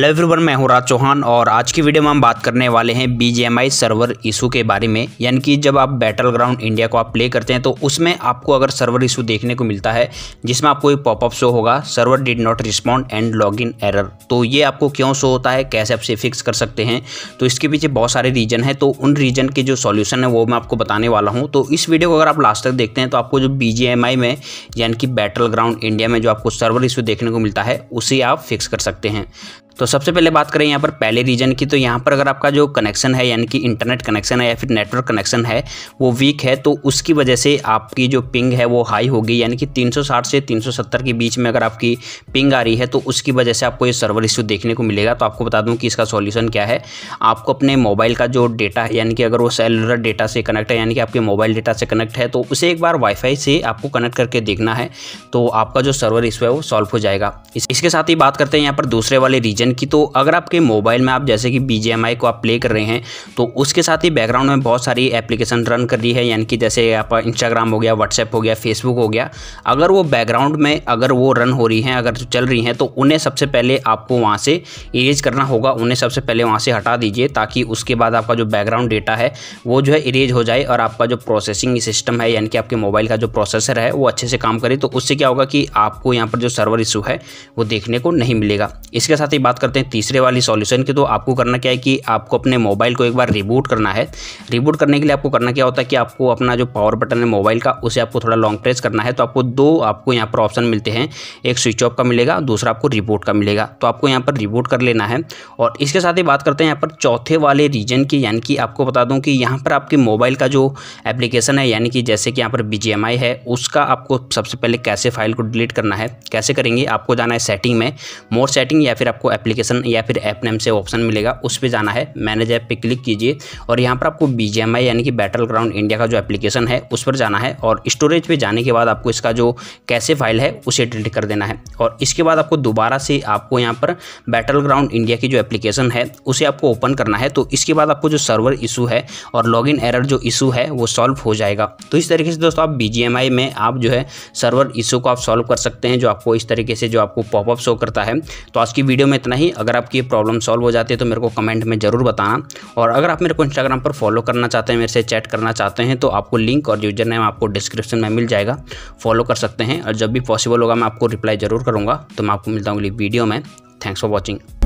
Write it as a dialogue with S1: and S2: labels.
S1: hello everyone मैं हूं राज चौहान और आज की वीडियो में हम बात करने वाले हैं आई सर्वर इशू के बारे में यानी कि जब आप बैटल ग्राउंड इंडिया को आप प्ले करते हैं तो उसमें आपको अगर सर्वर इशू देखने को मिलता है जिसमें आपको एक पॉपअप शो होगा server did not respond and log in error तो ये आपको क्यों शो होता है कैसे आप इसे फिक्स कर सकते हैं तो इसके पीछे बहुत सारे रीजन है तो उन रीजन के जो सॉल्यूशन है वो मैं आपको बताने वाला हूँ तो इस वीडियो को अगर आप लास्ट तक देखते हैं तो आपको जो बी में यानी कि बैटल ग्राउंड इंडिया में जो आपको सर्वर इशू देखने को मिलता है उसे आप फिक्स कर सकते हैं तो सबसे पहले बात करें यहाँ पर पहले रीजन की तो यहाँ पर अगर आपका जो कनेक्शन है यानी कि इंटरनेट कनेक्शन है या फिर नेटवर्क कनेक्शन है वो वीक है तो उसकी वजह से आपकी जो पिंग है वो हाई होगी यानी कि 360 से 370 के बीच में अगर आपकी पिंग आ रही है तो उसकी वजह से आपको ये सर्वर इश्यू देखने को मिलेगा तो आपको बता दूँ कि इसका सोल्यूशन क्या है आपको अपने मोबाइल का जो डेटा है यानी कि अगर वो सेलुलर डेटा से कनेक्ट है यानी कि आपके मोबाइल डेटा से कनेक्ट है तो उसे एक बार वाईफाई से आपको कनेक्ट करके देखना है तो आपका जो सर्वर इश्यू है वो सॉल्व हो जाएगा इसके साथ ही बात करते हैं यहाँ पर दूसरे वाले रीजन बैन की तो अगर आपके मोबाइल में आप जैसे कि बी को आप प्ले कर रहे हैं तो उसके साथ ही बैकग्राउंड में बहुत सारी एप्लीकेशन रन कर रही है यानी कि जैसे आप इंस्टाग्राम हो गया व्हाट्सएप हो गया फेसबुक हो गया अगर वो बैकग्राउंड में अगर वो रन हो रही हैं अगर चल रही हैं तो उन्हें सबसे पहले आपको वहाँ से इरेज करना होगा उन्हें सबसे पहले वहाँ से हटा दीजिए ताकि उसके बाद आपका जो बैकग्राउंड डेटा है वो जो है इरेज हो जाए और आपका जो प्रोसेसिंग सिस्टम है यानी कि आपके मोबाइल का जो प्रोसेसर है वो अच्छे से काम करे तो उससे क्या होगा कि आपको यहाँ पर जो सर्वर इशू है वो देखने को नहीं मिलेगा इसके साथ ही बात बात करते हैं तीसरे वाली सॉल्यूशन की तो आपको करना क्या है कि आपको अपने मोबाइल को एक बार रिबूट करना है रिबूट करने के लिए आपको करना क्या होता है कि आपको अपना जो पावर बटन है मोबाइल का उसे आपको थोड़ा लॉन्ग प्रेस करना है तो आपको दो आपको यहाँ पर ऑप्शन मिलते हैं एक स्विच ऑफ का मिलेगा दूसरा आपको रिबूट का मिलेगा तो आपको यहाँ पर रिबूट कर लेना है और इसके साथ ही बात करते हैं यहाँ पर चौथे वाले रीजन की यानी कि आपको बता दूँ कि यहाँ पर आपके मोबाइल का जो एप्लीकेशन है यानी कि जैसे कि यहाँ पर बी है उसका आपको सबसे पहले कैसे फाइल को डिलीट करना है कैसे करेंगे आपको जाना है सेटिंग में मोर सेटिंग या फिर आपको एप्लीकेशन या फिर ऐप नेम से ऑप्शन मिलेगा उस पर जाना है मैनेज ऐप पर क्लिक कीजिए और यहाँ पर आपको बी यानी कि बैटल ग्राउंड इंडिया का जो एप्लीकेशन है उस पर जाना है और स्टोरेज पर जाने के बाद आपको इसका जो कैसे फाइल है उसे डिलीट कर देना है और इसके बाद आपको दोबारा से आपको यहाँ पर बैटल ग्राउंड इंडिया की जो एप्लीकेशन है उसे आपको ओपन करना है तो इसके बाद आपको जो सर्वर इशू है और लॉगिन एरर जो इशू है वो सॉल्व हो जाएगा तो इस तरीके से दोस्तों आप बी में आप जो है सर्वर इशू को आप सॉल्व कर सकते हैं जो आपको इस तरीके से जो आपको पॉपअप शो करता है तो आज की वीडियो में इतना इतना ही अगर आपकी प्रॉब्लम सॉल्व हो जाती है तो मेरे को कमेंट में ज़रूर बताना और अगर आप मेरे को इंस्टाग्राम पर फॉलो करना चाहते हैं मेरे से चैट करना चाहते हैं तो आपको लिंक और यूजर नेम आपको डिस्क्रिप्शन में मिल जाएगा फॉलो कर सकते हैं और जब भी पॉसिबल होगा मैं आपको रिप्लाई ज़रूर करूँगा तो मैं आपको मिलता हूँ अगली वीडियो में थैंक्स फॉर वॉचिंग